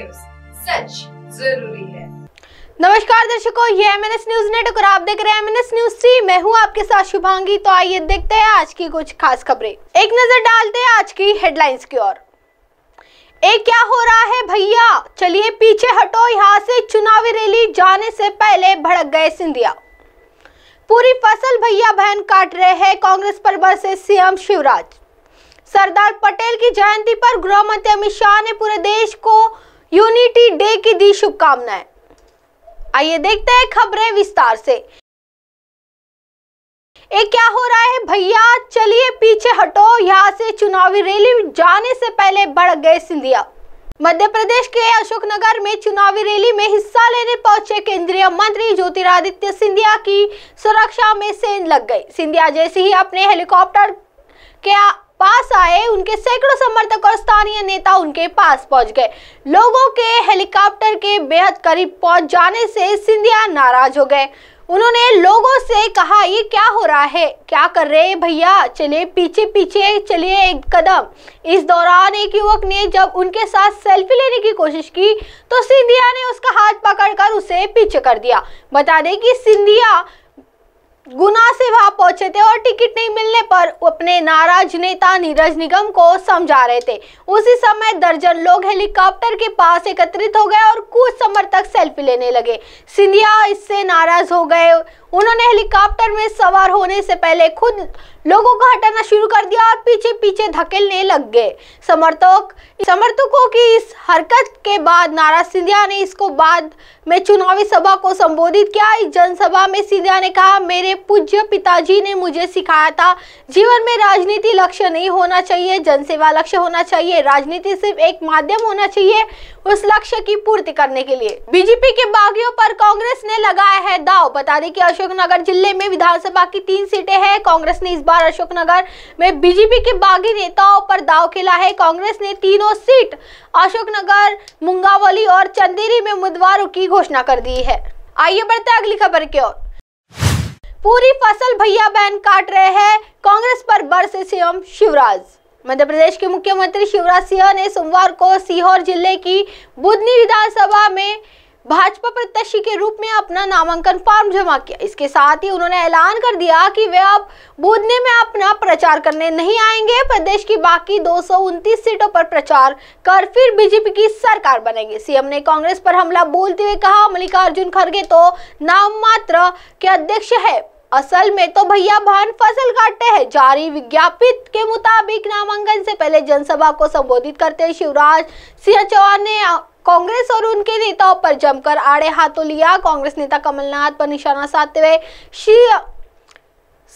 videos सच जरूरी है नमस्कार दर्शकों ये M N S news network और आप देख रहे हैं M N S news three मैं हूँ आपके साथ शुभांगी तो आइए देखते हैं आज की कुछ खास खबरें एक नजर डालते हैं आज की हेडलाइंस की ओर एक क्या हो रहा है भैया चलिए पीछे हटो यहाँ से चुनावी रैली जाने से पहले भड़क गए सिंधिया पूरी फसल भैया बहन काट रहे हैं कांग्रेस पर बरसे सीएम शिवराज सरदार पटेल की जयंती पर गृह मंत्री अमित शाह ने पूरे देश को यूनिटी डे की दी शुभकामनाएं आइए देखते हैं खबरें विस्तार से ये क्या हो रहा है भैया चलिए पीछे हटो यहाँ से चुनावी रैली जाने से पहले बढ़ गए सिंधिया मध्य प्रदेश के अशोकनगर में चुनावी रैली में हिस्सा लेने पहुंचे केंद्रीय मंत्री ज्योतिरादित्य सिंधिया की सुरक्षा में सेंध लग गई सिंधिया जैसे ही अपने हेलीकॉप्टर के पास आए उनके सैकड़ों समर्थक और स्थानीय नेता उनके पास पहुंच गए लोगों के हेलीकॉप्टर के बेहद करीब पहुंच जाने से सिंधिया नाराज हो गए उन्होंने लोगों से कहा ये क्या हो रहा है क्या कर रहे हैं भैया चलिए पीछे पीछे चलिए एक कदम इस दौरान एक युवक ने जब उनके साथ सेल्फी लेने की कोशिश की तो सिंधिया ने उसका हाथ पकड़कर उसे पीछे कर दिया बता दें कि सिंधिया गुना से वहां पहुंचे थे और टिकट नहीं मिलने पर अपने नाराज नेता नीरज निगम को समझा रहे थे उसी समय दर्जन लोग हेलीकॉप्टर के पास एकत्रित हो गए और कुछ समर्थक सेल्फी लेने लगे सिंधिया इससे नाराज हो गए उन्होंने हेलीकॉप्टर में सवार होने से पहले खुद लोगों को हटाना शुरू कर दिया और पीछे पीछे धकेलने लग गए समर्थक समर्थकों की इस हरकत के बाद नाराज सिंधिया ने इसको बाद में चुनावी सभा को संबोधित किया इस जनसभा में सिंधिया ने कहा मेरे पूज्य पिताजी ने मुझे सिखाया था जीवन में राजनीति लक्ष्य नहीं होना चाहिए जनसेवा लक्ष्य होना चाहिए राजनीति सिर्फ एक माध्यम होना चाहिए उस लक्ष्य की पूर्ति करने के लिए बीजेपी के बागियों पर कांग्रेस ने लगाया है दाव बता दें कि अशोकनगर जिले में विधानसभा की तीन सीटें हैं कांग्रेस ने इस बार अशोकनगर में बीजेपी के बागी नेताओं पर दाव खेला है कांग्रेस ने तीनों सीट अशोकनगर मुंगावली और चंदेरी में उम्मीदवारों की घोषणा कर दी है आइए बढ़ते अगली खबर की ओर पूरी फसल भैया बहन काट रहे हैं कांग्रेस पर बरसे सीएम शिवराज मध्य प्रदेश के मुख्यमंत्री शिवराज सिंह ने सोमवार को सीहोर जिले की बुधनी विधानसभा में भाजपा प्रत्याशी के रूप में अपना नामांकन फॉर्म जमा किया इसके साथ ही उन्होंने ऐलान कर दिया कि वे अब बुधने में अपना प्रचार करने नहीं आएंगे प्रदेश की बाकी दो सीटों पर प्रचार कर फिर बीजेपी की सरकार बनेंगे सीएम ने कांग्रेस पर हमला बोलते हुए कहा मल्लिकार्जुन खड़गे तो नाम मात्र के अध्यक्ष है असल में तो भैया बहन फसल काटते हैं जारी विज्ञापित के मुताबिक नामांकन से पहले जनसभा को संबोधित करते हुए शिवराज सिंह चौहान ने कांग्रेस और उनके नेताओं पर जमकर आड़े हाथों लिया कांग्रेस नेता कमलनाथ पर निशाना साधते हुए श्री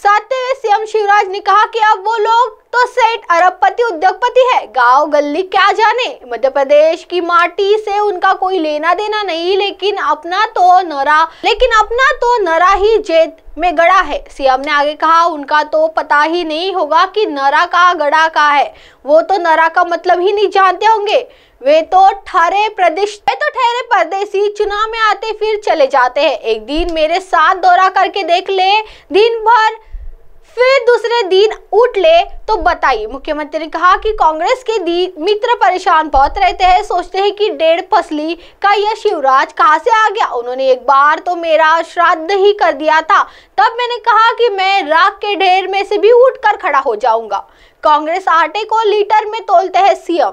साधते हुए सीएम शिवराज ने कहा कि अब वो लोग तो सेठ अरबपति उद्योगपति है गांव गली क्या जाने मध्य प्रदेश की माटी से उनका कोई लेना देना नहीं लेकिन अपना तो नरा लेकिन अपना तो नरा ही जेत में गड़ा है सीएम ने आगे कहा उनका तो पता ही नहीं होगा कि नरा का गड़ा का है वो तो नरा का मतलब ही नहीं जानते होंगे वे तो ठहरे प्रदेश वे तो ठहरे परदेसी चुनाव में आते फिर चले जाते हैं एक दिन मेरे साथ दौरा करके देख ले दिन भर फिर दूसरे दिन उठ ले तो बताइए मुख्यमंत्री ने कहा कि कांग्रेस के मित्र परेशान बहुत रहते हैं सोचते हैं कि डेढ़ फसली का यह शिवराज कहाँ से आ गया उन्होंने एक बार तो मेरा श्राद्ध ही कर दिया था तब मैंने कहा कि मैं राख के ढेर में से भी उठकर खड़ा हो जाऊंगा कांग्रेस आटे को लीटर में तोलते हैं सीएम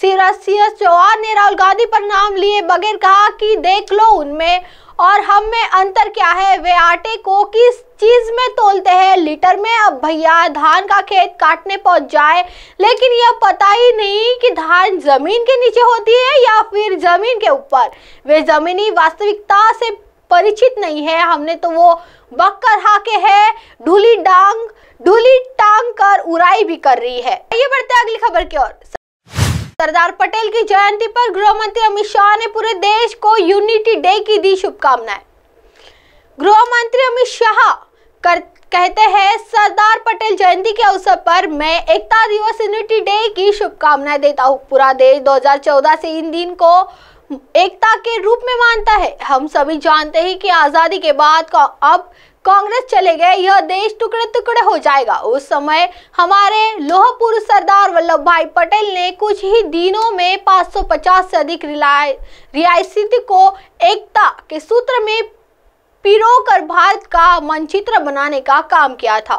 शिवराज सिंह चौहान ने राहुल गांधी पर नाम लिए बगैर कहा कि देख लो उनमें और हम में अंतर क्या है वे आटे को किस चीज में तोलते हैं लीटर में अब भैया धान का खेत काटने पहुंच जाए लेकिन यह पता ही नहीं कि धान जमीन के नीचे होती है या फिर जमीन के ऊपर वे जमीनी वास्तविकता से परिचित नहीं है हमने तो वो बक्कर हाके है ढूली डांग ढूली टांग कर उराई भी कर रही है ये बढ़ते अगली खबर की ओर सरदार पटेल की जयंती पर गृह मंत्री अमित शाह ने पूरे देश को यूनिटी डे की दी शुभकामनाएं गृह मंत्री अमित शाह कहते हैं सरदार पटेल जयंती के अवसर पर मैं एकता दिवस यूनिटी डे की शुभकामनाएं देता हूं पूरा देश 2014 से इन दिन को एकता के रूप में मानता है हम सभी जानते हैं कि आज़ादी के बाद का अब कांग्रेस चले गए यह देश टुकड़े टुकड़े हो जाएगा उस समय हमारे लोह पुरुष सरदार वल्लभ भाई पटेल ने कुछ ही दिनों में 550 से अधिक रियासी को एकता के सूत्र में पिरो कर भारत का मनचित्र बनाने का काम किया था